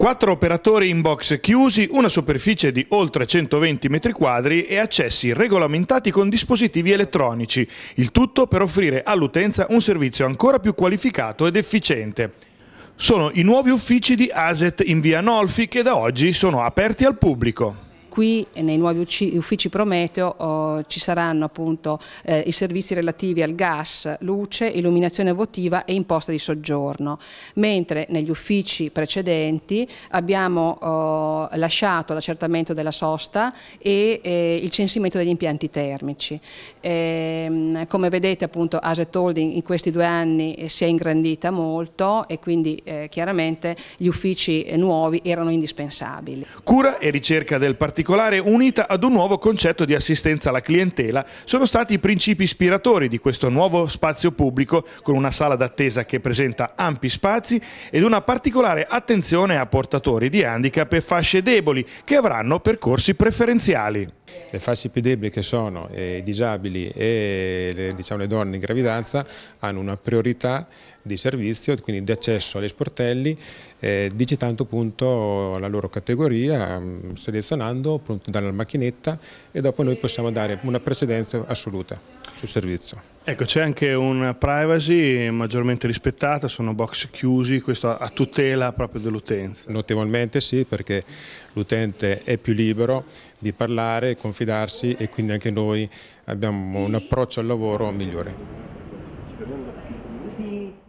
Quattro operatori in box chiusi, una superficie di oltre 120 m2 e accessi regolamentati con dispositivi elettronici, il tutto per offrire all'utenza un servizio ancora più qualificato ed efficiente. Sono i nuovi uffici di ASET in via Nolfi che da oggi sono aperti al pubblico qui eh, nei nuovi uffici Prometeo oh, ci saranno appunto eh, i servizi relativi al gas, luce, illuminazione votiva e imposta di soggiorno, mentre negli uffici precedenti abbiamo oh, lasciato l'accertamento della sosta e eh, il censimento degli impianti termici. Ehm, come vedete appunto Asset Holding in questi due anni si è ingrandita molto e quindi chiaramente gli uffici nuovi erano indispensabili. Cura e ricerca del particolare particolare unita ad un nuovo concetto di assistenza alla clientela, sono stati i principi ispiratori di questo nuovo spazio pubblico con una sala d'attesa che presenta ampi spazi ed una particolare attenzione a portatori di handicap e fasce deboli che avranno percorsi preferenziali. Le fasce più deboli che sono eh, i disabili e le, diciamo, le donne in gravidanza hanno una priorità di servizio, quindi di accesso agli sportelli, eh, digitando appunto la loro categoria, mh, mm, selezionando appunto dalla macchinetta e dopo noi possiamo dare una precedenza assoluta sul servizio. Ecco, c'è anche una privacy maggiormente rispettata, sono box chiusi, questo a tutela proprio dell'utenza. Notevolmente sì, perché l'utente è più libero di parlare, confidarsi e quindi anche noi abbiamo un approccio al lavoro migliore.